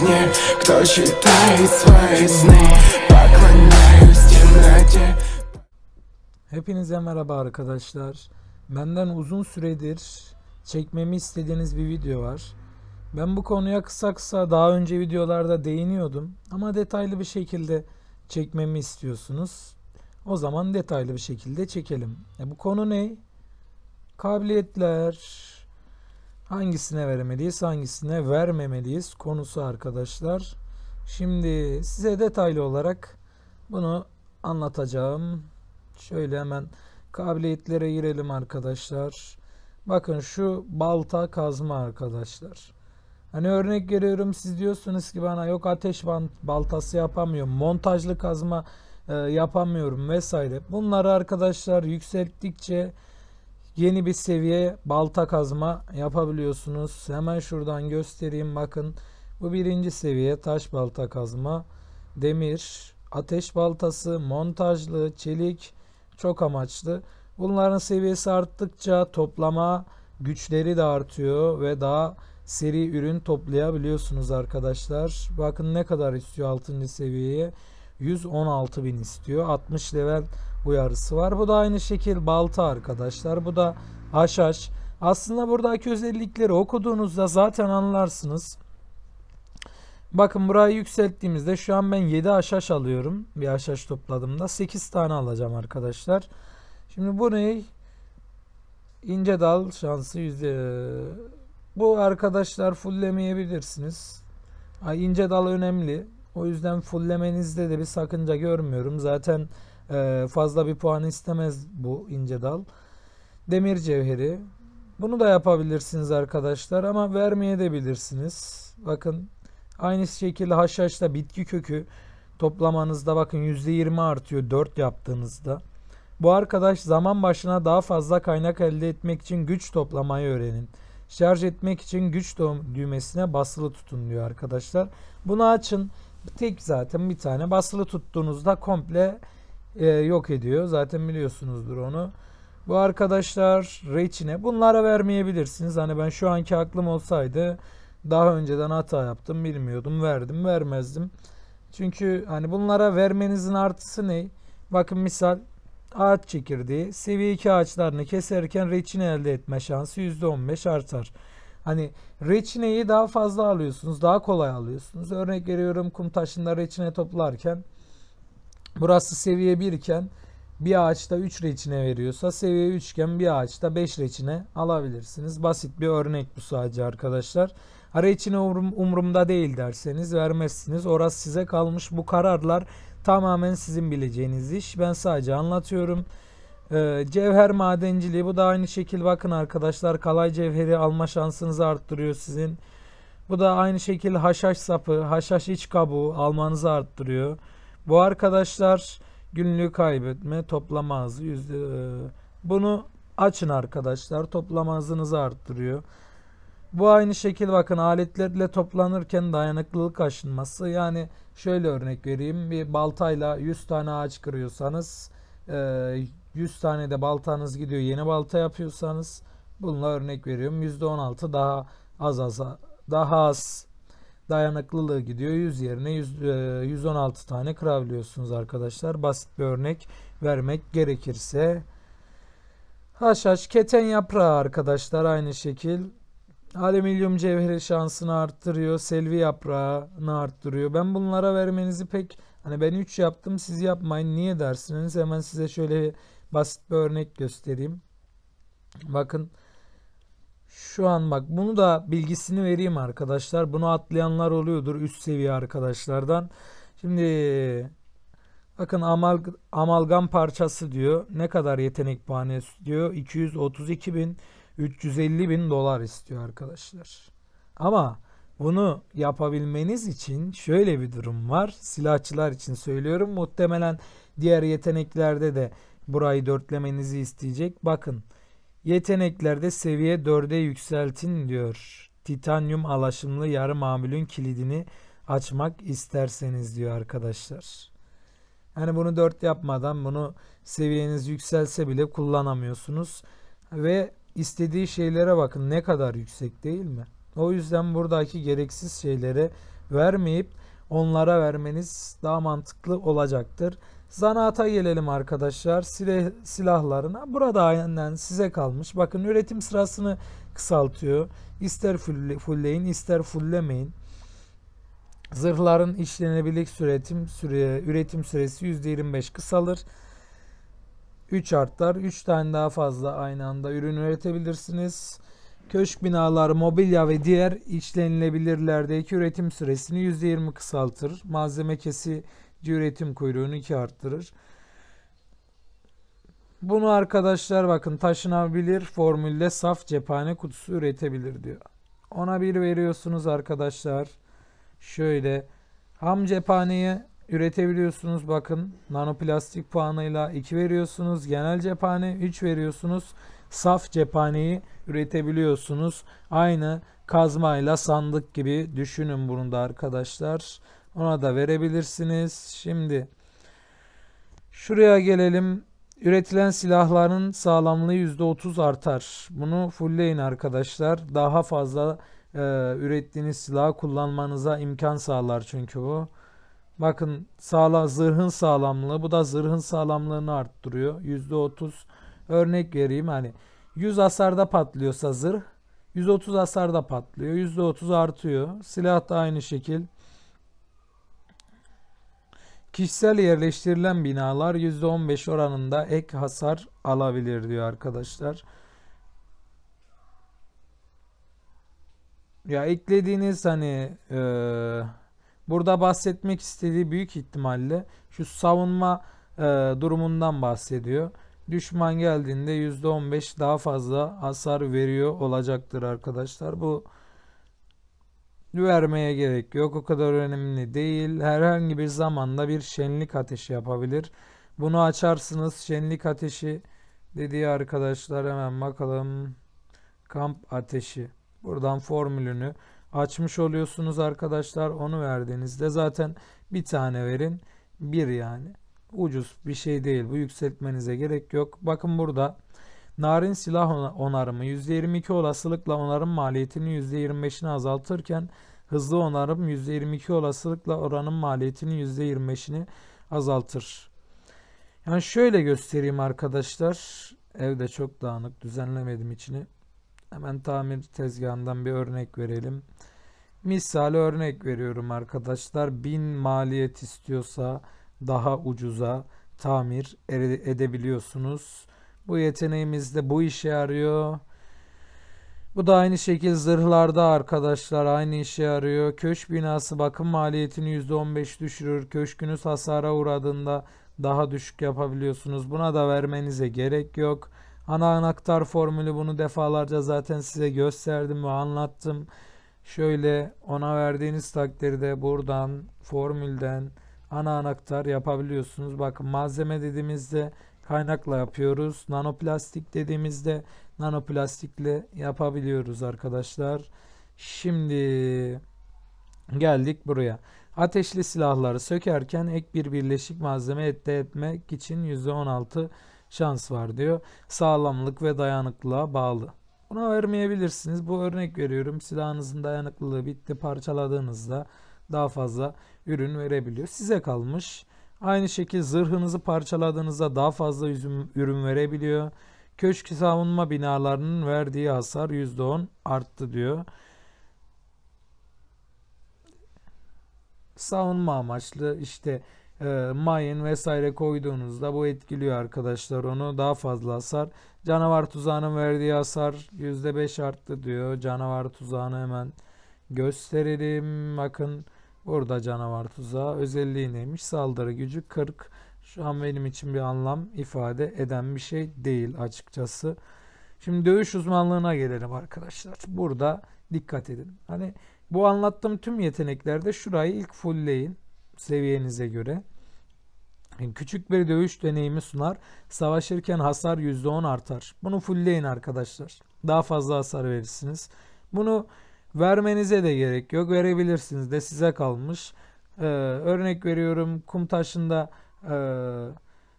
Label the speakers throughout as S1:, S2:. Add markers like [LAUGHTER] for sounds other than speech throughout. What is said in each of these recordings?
S1: парни Кто читает свои сны Поклоняюсь темноте Hepinize merhaba arkadaşlar. Benden uzun süredir çekmemi istediğiniz bir video var. Ben bu konuya kısa kısa daha önce videolarda değiniyordum ama detaylı bir şekilde çekmemi istiyorsunuz. O zaman detaylı bir şekilde çekelim. E bu konu ne? Kabiliyetler, hangisine vermeliyiz, hangisine vermemeliyiz konusu arkadaşlar. Şimdi size detaylı olarak bunu anlatacağım. Şöyle hemen kabiliyetlere girelim arkadaşlar. Bakın şu balta kazma arkadaşlar. Hani örnek veriyorum siz diyorsunuz ki bana yok ateş baltası yapamıyorum, montajlı kazma e, yapamıyorum vesaire. Bunları arkadaşlar yükselttikçe yeni bir seviye balta kazma yapabiliyorsunuz. Hemen şuradan göstereyim bakın. Bu birinci seviye taş balta kazma, demir, ateş baltası, montajlı, çelik, çok amaçlı. Bunların seviyesi arttıkça toplama güçleri de artıyor ve daha seri ürün toplayabiliyorsunuz arkadaşlar. Bakın ne kadar istiyor 6. seviyeye. 116 bin istiyor. 60 level uyarısı var. Bu da aynı şekil balta arkadaşlar. Bu da haşhaş. Aslında buradaki özellikleri okuduğunuzda zaten anlarsınız. Bakın burayı yükselttiğimizde şu an ben 7 haşhaş alıyorum. Bir haşhaş da 8 tane alacağım arkadaşlar. Şimdi bu ne? İnce dal şansı yüzde. Bu arkadaşlar fulllemeyebilirsiniz. Ay ince dal önemli. O yüzden fulllemenizde de bir sakınca görmüyorum. Zaten ee, fazla bir puan istemez bu ince dal. Demir cevheri. Bunu da yapabilirsiniz arkadaşlar ama vermeye de bilirsiniz. Bakın aynı şekilde haşhaşta bitki kökü toplamanızda bakın %20 artıyor 4 yaptığınızda. Bu arkadaş zaman başına daha fazla kaynak elde etmek için güç toplamayı öğrenin. Şarj etmek için güç düğmesine basılı tutun diyor arkadaşlar. Bunu açın. Tek zaten bir tane basılı tuttuğunuzda komple e, yok ediyor. Zaten biliyorsunuzdur onu. Bu arkadaşlar reçine bunlara vermeyebilirsiniz. Hani ben şu anki aklım olsaydı daha önceden hata yaptım bilmiyordum verdim vermezdim. Çünkü hani bunlara vermenizin artısı ne? Bakın misal ağaç çekirdeği seviye 2 ağaçlarını keserken reçine elde etme şansı %15 artar. Hani reçineyi daha fazla alıyorsunuz daha kolay alıyorsunuz. Örnek veriyorum kum taşında reçine toplarken Burası seviye 1 iken bir ağaçta 3 reçine veriyorsa seviye 3 iken bir ağaçta 5 reçine alabilirsiniz. Basit bir örnek bu sadece arkadaşlar. reçine umrum, umurumda değil derseniz vermezsiniz. Orası size kalmış. Bu kararlar tamamen sizin bileceğiniz iş. Ben sadece anlatıyorum. Ee, cevher madenciliği bu da aynı şekil bakın arkadaşlar kalay cevheri alma şansınızı arttırıyor sizin. Bu da aynı şekil haşhaş sapı, haşhaş iç kabuğu almanızı arttırıyor. Bu arkadaşlar günlük kaybetme toplama hızı yüzde e, bunu açın arkadaşlar toplama hızınızı arttırıyor. Bu aynı şekil bakın aletlerle toplanırken dayanıklılık aşınması yani şöyle örnek vereyim bir baltayla 100 tane ağaç kırıyorsanız 100 e, tane de baltanız gidiyor yeni balta yapıyorsanız bununla örnek veriyorum %16 daha az az daha az dayanıklılığı gidiyor 100 yerine 100, e, 116 tane kıravlıyorsunuz arkadaşlar. Basit bir örnek vermek gerekirse haşhaş keten yaprağı arkadaşlar aynı şekil alüminyum cevheri şansını arttırıyor. Selvi yaprağını arttırıyor. Ben bunlara vermenizi pek hani ben 3 yaptım siz yapmayın niye dersiniz? Hemen size şöyle basit bir örnek göstereyim. Bakın şu an bak bunu da bilgisini vereyim arkadaşlar. Bunu atlayanlar oluyordur üst seviye arkadaşlardan. Şimdi bakın amal, amalgam parçası diyor. Ne kadar yetenek puanı istiyor? 232 bin 350 bin dolar istiyor arkadaşlar. Ama bunu yapabilmeniz için şöyle bir durum var. Silahçılar için söylüyorum. Muhtemelen diğer yeteneklerde de burayı dörtlemenizi isteyecek. Bakın. Yeteneklerde seviye 4'e yükseltin diyor. Titanyum alaşımlı yarı mamülün kilidini açmak isterseniz diyor arkadaşlar. Yani bunu 4 yapmadan bunu seviyeniz yükselse bile kullanamıyorsunuz. Ve istediği şeylere bakın ne kadar yüksek değil mi? O yüzden buradaki gereksiz şeylere vermeyip onlara vermeniz daha mantıklı olacaktır. Zanaata gelelim arkadaşlar. Silah, silahlarına. Burada aynen size kalmış. Bakın üretim sırasını kısaltıyor. İster fullleyin ister fulllemeyin. Zırhların işlenebilirlik üretim, süre, üretim süresi %25 kısalır. 3 artlar. 3 tane daha fazla aynı anda ürün üretebilirsiniz. Köşk binaları, mobilya ve diğer işlenilebilirlerdeki üretim süresini %20 kısaltır. Malzeme kesi üretim kuyruğunu iki arttırır. Bunu arkadaşlar bakın taşınabilir formülle saf cephane kutusu üretebilir diyor. Ona bir veriyorsunuz arkadaşlar. Şöyle ham cephaneye üretebiliyorsunuz bakın nanoplastik puanıyla 2 veriyorsunuz. Genel cephane 3 veriyorsunuz. Saf cephaneyi üretebiliyorsunuz. Aynı kazmayla sandık gibi düşünün bunu da arkadaşlar. Arkadaşlar. Ona da verebilirsiniz. Şimdi şuraya gelelim. Üretilen silahların sağlamlığı %30 artar. Bunu fullleyin arkadaşlar. Daha fazla e, ürettiğiniz silahı kullanmanıza imkan sağlar çünkü bu. Bakın sağla, zırhın sağlamlığı. Bu da zırhın sağlamlığını arttırıyor. %30. Örnek vereyim hani 100 hasarda patlıyorsa zırh 130 hasarda patlıyor. %30 artıyor. Silah da aynı şekil. Kişisel yerleştirilen binalar %15 oranında ek hasar alabilir diyor arkadaşlar. Ya eklediğiniz hani e, burada bahsetmek istediği büyük ihtimalle şu savunma e, durumundan bahsediyor. Düşman geldiğinde %15 daha fazla hasar veriyor olacaktır arkadaşlar. Bu vermeye gerek yok. O kadar önemli değil. Herhangi bir zamanda bir şenlik ateşi yapabilir. Bunu açarsınız. Şenlik ateşi dediği arkadaşlar hemen bakalım. Kamp ateşi. Buradan formülünü açmış oluyorsunuz arkadaşlar. Onu verdiğinizde zaten bir tane verin. Bir yani. Ucuz bir şey değil. Bu yükseltmenize gerek yok. Bakın burada Narin silah onarımı %22 olasılıkla onarım maliyetini %25'ini azaltırken hızlı onarım %22 olasılıkla oranın maliyetini %25'ini azaltır. Yani şöyle göstereyim arkadaşlar. Evde çok dağınık düzenlemedim içini. Hemen tamir tezgahından bir örnek verelim. Misal örnek veriyorum arkadaşlar. 1000 maliyet istiyorsa daha ucuza tamir edebiliyorsunuz. Bu yeteneğimiz de bu işe yarıyor. Bu da aynı şekilde zırhlarda arkadaşlar aynı işe yarıyor. Köşk binası bakım maliyetini %15 düşürür. Köşkünüz hasara uğradığında daha düşük yapabiliyorsunuz. Buna da vermenize gerek yok. Ana anahtar formülü bunu defalarca zaten size gösterdim ve anlattım. Şöyle ona verdiğiniz takdirde buradan formülden ana anahtar yapabiliyorsunuz. Bakın malzeme dediğimizde kaynakla yapıyoruz. Nanoplastik dediğimizde nanoplastikle yapabiliyoruz arkadaşlar. Şimdi geldik buraya. Ateşli silahları sökerken ek bir birleşik malzeme elde etmek için %16 şans var diyor. Sağlamlık ve dayanıklılığa bağlı. Buna vermeyebilirsiniz. Bu örnek veriyorum. Silahınızın dayanıklılığı bitti. Parçaladığınızda daha fazla ürün verebiliyor. Size kalmış. Aynı şekilde zırhınızı parçaladığınızda daha fazla üzüm, ürün verebiliyor. Köşk savunma binalarının verdiği hasar %10 arttı diyor. Savunma amaçlı işte e, mayın vesaire koyduğunuzda bu etkiliyor arkadaşlar onu daha fazla hasar. Canavar tuzağının verdiği hasar %5 arttı diyor. Canavar tuzağını hemen gösterelim. Bakın Burada canavar tuzağı özelliği neymiş? Saldırı gücü 40. Şu an benim için bir anlam ifade eden bir şey değil açıkçası. Şimdi dövüş uzmanlığına gelelim arkadaşlar. Burada dikkat edin. Hani bu anlattığım tüm yeteneklerde şurayı ilk fullleyin seviyenize göre. Küçük bir dövüş deneyimi sunar. Savaşırken hasar %10 artar. Bunu fullleyin arkadaşlar. Daha fazla hasar verirsiniz. Bunu Vermenize de gerek yok. Verebilirsiniz de size kalmış. Ee, örnek veriyorum kum taşında e,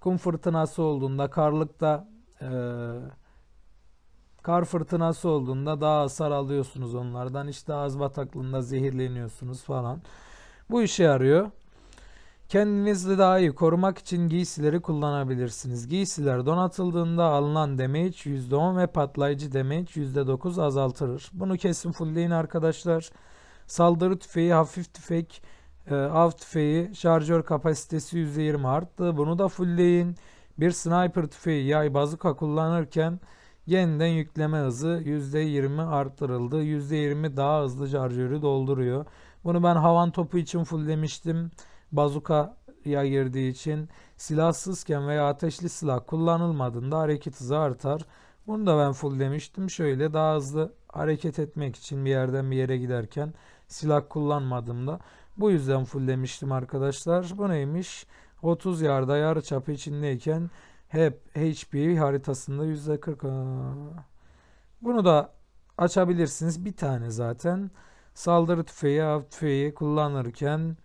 S1: kum fırtınası olduğunda karlıkta e, kar fırtınası olduğunda daha hasar alıyorsunuz onlardan. İşte az bataklığında zehirleniyorsunuz falan. Bu işe yarıyor. Kendinizi daha iyi korumak için giysileri kullanabilirsiniz. Giysiler donatıldığında alınan damage %10 ve patlayıcı damage %9 azaltılır. Bunu kesin fullleyin arkadaşlar. Saldırı tüfeği, hafif tüfek, e, av tüfeği, şarjör kapasitesi %20 arttı. Bunu da fullleyin. Bir sniper tüfeği yay bazuka kullanırken yeniden yükleme hızı %20 arttırıldı. %20 daha hızlı şarjörü dolduruyor. Bunu ben havan topu için fulllemiştim. demiştim bazukaya girdiği için silahsızken veya ateşli silah kullanılmadığında hareket hızı artar. Bunu da ben full demiştim. Şöyle daha hızlı hareket etmek için bir yerden bir yere giderken silah kullanmadığımda bu yüzden full demiştim arkadaşlar. Bu neymiş? 30 yarda yarı çapı içindeyken hep HP haritasında %40. Bunu da açabilirsiniz. Bir tane zaten. Saldırı tüfeği, av tüfeği kullanırken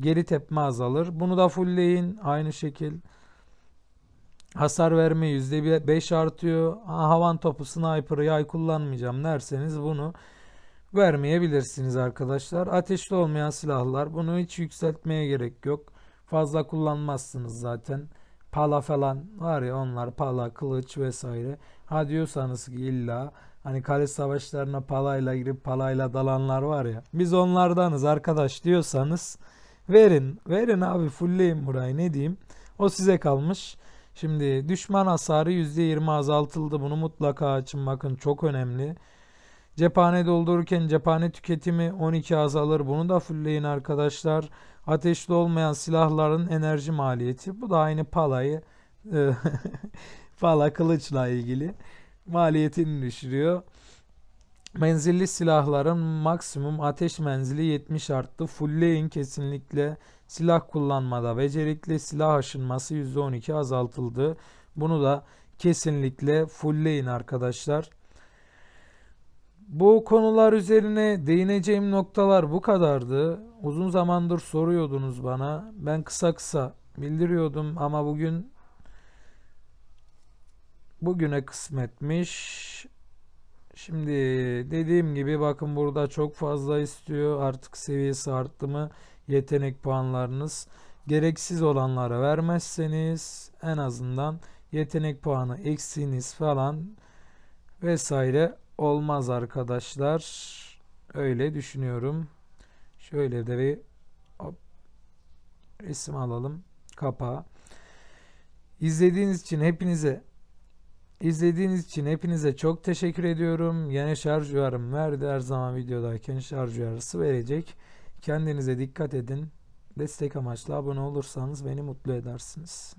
S1: geri tepme azalır. Bunu da fullleyin aynı şekil. Hasar verme yüzde %5 artıyor. Ha, havan topu sniper'ı yay kullanmayacağım derseniz bunu vermeyebilirsiniz arkadaşlar. Ateşli olmayan silahlar bunu hiç yükseltmeye gerek yok. Fazla kullanmazsınız zaten. Pala falan var ya onlar pala, kılıç vesaire. Ha diyorsanız ki illa hani kale savaşlarına palayla girip palayla dalanlar var ya. Biz onlardanız arkadaş diyorsanız Verin. Verin abi fullleyin burayı ne diyeyim. O size kalmış. Şimdi düşman hasarı %20 azaltıldı. Bunu mutlaka açın bakın çok önemli. Cephane doldururken cephane tüketimi 12 azalır. Bunu da fullleyin arkadaşlar. Ateşli olmayan silahların enerji maliyeti. Bu da aynı palayı e, [LAUGHS] pala kılıçla ilgili maliyetini düşürüyor. Menzilli silahların maksimum ateş menzili 70 arttı. Fulley'in kesinlikle silah kullanmada becerikli silah aşınması %12 azaltıldı. Bunu da kesinlikle fulley'in arkadaşlar. Bu konular üzerine değineceğim noktalar bu kadardı. Uzun zamandır soruyordunuz bana. Ben kısa kısa bildiriyordum ama bugün bugüne kısmetmiş. Şimdi dediğim gibi bakın burada çok fazla istiyor. Artık seviyesi arttı mı yetenek puanlarınız gereksiz olanlara vermezseniz en azından yetenek puanı eksiğiniz falan vesaire olmaz arkadaşlar. Öyle düşünüyorum. Şöyle de bir hop, resim alalım. Kapağı. İzlediğiniz için hepinize İzlediğiniz için hepinize çok teşekkür ediyorum. Yeni şarj uyarım verdi. Her zaman videodayken şarj uyarısı verecek. Kendinize dikkat edin. Destek amaçlı abone olursanız beni mutlu edersiniz.